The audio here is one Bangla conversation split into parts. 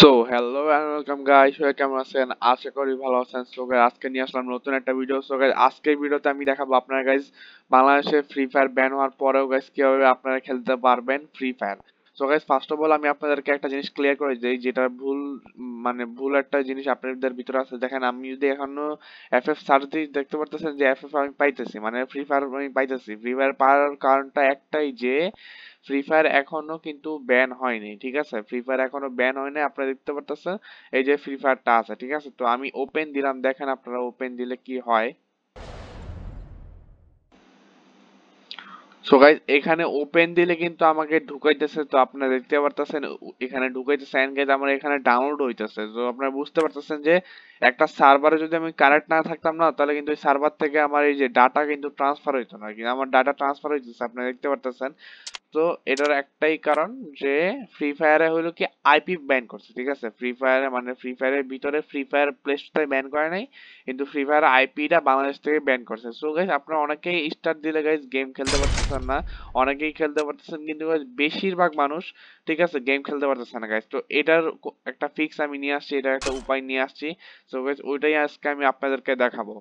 so hello and welcome guy সবাই কেমন আছেন আশা করি ভালো আছেন সো আজকে নিয়ে আসলাম নতুন একটা ভিডিও সো গাইজ আজকের ভিডিওতে আমি দেখাবো আপনারা গাইজ বাংলাদেশে ফ্রি ফায়ার ব্যান হওয়ার পরেও গাইজ কীভাবে আপনারা খেলতে পারবেন free fire so guys first of all আমি আপনাদেরকে একটা জিনিস ক্লিয়ার করে দিই যেটা ভুল মানে ভুল একটা জিনিস আপনাদের ভিতরে আছে দেখেন আমি যদি এখনো এফ এফ সার্চ দিই দেখতে পারতেছেন যে এফ এফ আমি পাইতেছি মানে ফ্রি ফায়ার আমি পাইতেছি ফ্রি ফায়ার পাওয়ার কারণটা একটাই যে ফ্রি ফায়ার এখনো কিন্তু ব্যান হয়নি ঠিক আছে ফ্রি ফায়ার এখনো ব্যান হয়নি আপনারা দেখতে পারতেছেন এই যে ফ্রি ফায়ারটা আছে ঠিক আছে তো আমি ওপেন দিলাম দেখেন আপনারা ওপেন দিলে কি হয় সো গাইজ এখানে ওপেন দিলে কিন্তু আমাকে ঢুকাইতেছে তো আপনারা দেখতে পারতেছেন এখানে ঢুকাইতেছে এন্ড গাইজ আমার এখানে ডাউনলোড হইতেছে তো আপনারা বুঝতে পারতেছেন যে একটা সার্ভারে যদি আমি কানেক্ট না থাকতাম না তাহলে কিন্তু ওই সার্ভার থেকে আমার এই যে ডাটা কিন্তু ট্রান্সফার হইতো না কিন্তু আমার ডাটা ট্রান্সফার হইতেছে আপনারা দেখতে পারতেছেন তো এটার একটাই কারণ যে ফ্রি ফায়ারে হলো কি আইপি ব্যান করছে ঠিক আছে ফ্রি ফায়ারে মানে ফ্রি ফায়ারের ভিতরে ফ্রি ফায়ার প্লে স্টোরে ব্যান করে নাই কিন্তু ফ্রি ফায়ার আইপিটা বাংলাদেশ থেকে ব্যান করছে সো গাইস আপনারা অনেকেই স্টার দিলে গাইস গেম খেলতে পারতেছেন না অনেকেই খেলতে পারতেছেন কিন্তু বেশিরভাগ মানুষ ঠিক আছে গেম খেলতে পারতেছে না গাইস তো এটার একটা ফিক্স আমি নিয়ে আসছি এটার একটা উপায় নিয়ে আসছি সো গাইস ওইটাই আজকে আমি আপনাদেরকে দেখাবো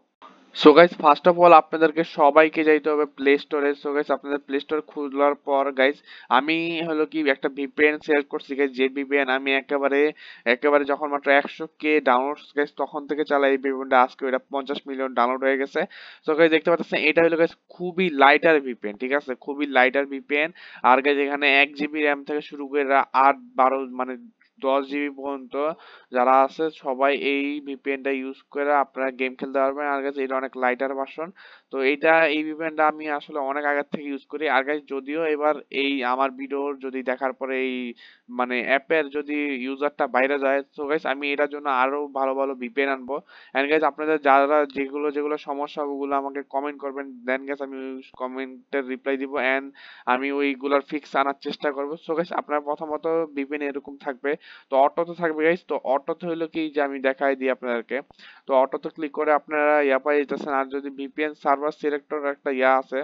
so guys first of all আপনাদেরকে সবাইকে যাইতে হবে প্লে স্টোরে সো গাইজ আপনাদের প্লে স্টোর খোলার পর গাইজ আমি হলো কি একটা ভিপিএন সিলেক্ট করছি গাইজ যে ভিপিএন আমি একেবারে একেবারে যখন মাত্র একশো কে ডাউনলোড গাইজ তখন থেকে চালাই এই ভিপিএনটা আজকে ওইটা পঞ্চাশ মিলিয়ন ডাউনলোড হয়ে গেছে সো গাইজ দেখতে পাচ্ছেন এটা হলো গাইজ খুবই লাইটার ভিপিএন ঠিক আছে খুবই লাইটার ভিপিএন আর গাইজ এখানে এক জিবি র্যাম থেকে শুরু করে আট বারো মানে দশ জিবি পর্যন্ত যারা আছে সবাই এই ভিপিএনটা ইউজ করে আপনারা গেম খেলতে পারবেন আর কাছে এটা অনেক লাইটার ভার্সন তো এটা এই টা আমি আসলে অনেক আগের থেকে ইউজ করি আর guys যদিও এবার এই আমার ভিডিও যদি দেখার পরে এই মানে অ্যাপের যদি ইউজারটা বাইরে যায় তো guys আমি এটার জন্য আরো ভালো ভালো ভিপিএন আনবো এন্ড guys আপনাদের যারা যেগুলো যেগুলো সমস্যা ওগুলো আমাকে কমেন্ট করবেন দেন guys আমি comment এর দিব এন্ড আমি ওইগুলোর ফিক্স আনার চেষ্টা করব সো guys আপনার প্রথমত ভিপিএন এরকম থাকবে তো অটো তো থাকবে guys তো অটোতে হলো কি যে আমি দেখাই দিই আপনাদেরকে তো অটোতে ক্লিক করে আপনারা ইয়া পাই যেতেছেন আর যদি ভিপিএন সার্ভার সার্ভার সিলেক্টর একটা ইয়া আছে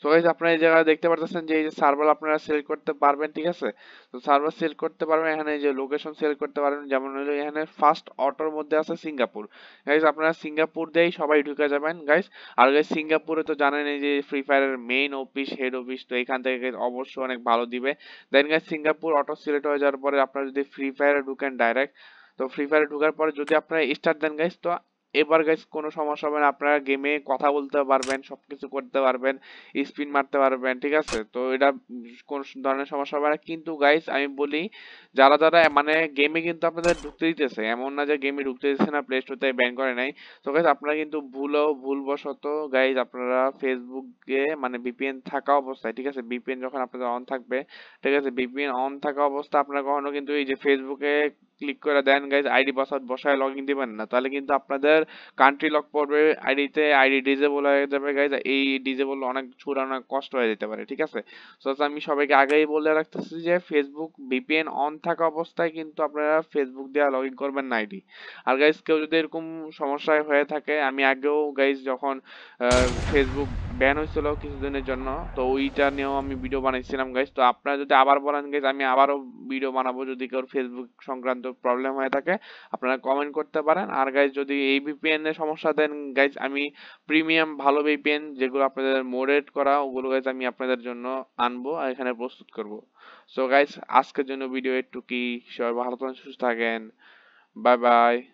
তো গাইজ আপনারা এই জায়গায় দেখতে পারতেছেন যে এই যে সার্ভার আপনারা সিলেক্ট করতে পারবেন ঠিক আছে তো সার্ভার সিলেক্ট করতে পারবেন এখানে যে লোকেশন সিলেক্ট করতে পারবেন যেমন হলো এখানে ফার্স্ট অটোর মধ্যে আছে সিঙ্গাপুর গাইজ আপনারা সিঙ্গাপুর দিয়েই সবাই ঢুকে যাবেন গাইজ আর গাইজ সিঙ্গাপুরে তো জানেন এই যে ফ্রি ফায়ারের মেইন অফিস হেড অফিস তো এখান থেকে অবশ্যই অনেক ভালো দিবে then guys Singapore auto select হয়ে যাওয়ার পরে আপনারা যদি ফ্রি ফায়ারে ঢুকেন ডাইরেক্ট তো ফ্রি ফায়ারে ঢোকার পরে যদি আপনারা স্টার দেন গাইস তো এবার গাইস কোনো সমস্যা হবে না আপনারা গেমে কথা বলতে পারবেন সব কিছু করতে পারবেন স্পিন মারতে পারবেন ঠিক আছে তো এটা কোন ধরনের সমস্যা হবে না কিন্তু গাইস আমি বলি যারা যারা মানে গেমে কিন্তু আপনাদের ঢুকতে দিতেছে এমন না যে গেমে ঢুকতে দিচ্ছে না প্লে স্টোরতে ব্যান করে নাই তো গাইস আপনারা কিন্তু ভুলও ভুলবশত গাইস আপনারা ফেসবুকে মানে বিপিএন থাকা অবস্থায় ঠিক আছে বিপিএন যখন আপনাদের অন থাকবে ঠিক আছে বিপিএন অন থাকা অবস্থা আপনারা কখনো কিন্তু এই যে ফেসবুকে ক্লিক করে দেন গাইজ আইডি পাসওয়ার্ড বসায় লগ ইন দিবেন না তাহলে কিন্তু আপনাদের কান্ট্রি লক পড়বে আইডিতে আইডি ডিজেবল হয়ে যাবে গাইজ এই ডিজেবল অনেক ছুড়ানো কষ্ট হয়ে যেতে পারে ঠিক আছে সো আমি সবাইকে আগেই বলে রাখতেছি যে ফেসবুক ভিপিএন অন থাকা অবস্থায় কিন্তু আপনারা ফেসবুক দিয়ে লগ ইন করবেন না আইডি আর গাইজ কেউ যদি এরকম সমস্যায় হয়ে থাকে আমি আগেও গাইজ যখন ফেসবুক ব্যান হয়েছিল কিছুদিনের জন্য তো ওইটা নিয়েও আমি ভিডিও বানিয়েছিলাম গাইজ তো আপনারা যদি আবার বলেন গাইজ আমি আবারও ভিডিও বানাবো যদি কেউ ফেসবুক সংক্রান্ত প্রবলেম হয়ে থাকে আপনারা কমেন্ট করতে পারেন আর গাইজ যদি এই ভিপিএন এর সমস্যা দেন গাইজ আমি প্রিমিয়াম ভালো ভিপিএন যেগুলো আপনাদের মোডেট করা ওগুলো গাইজ আমি আপনাদের জন্য আনবো আর এখানে প্রস্তুত করব সো গাইজ আজকের জন্য ভিডিও একটু কি সবাই ভালো থাকেন সুস্থ থাকেন বাই বাই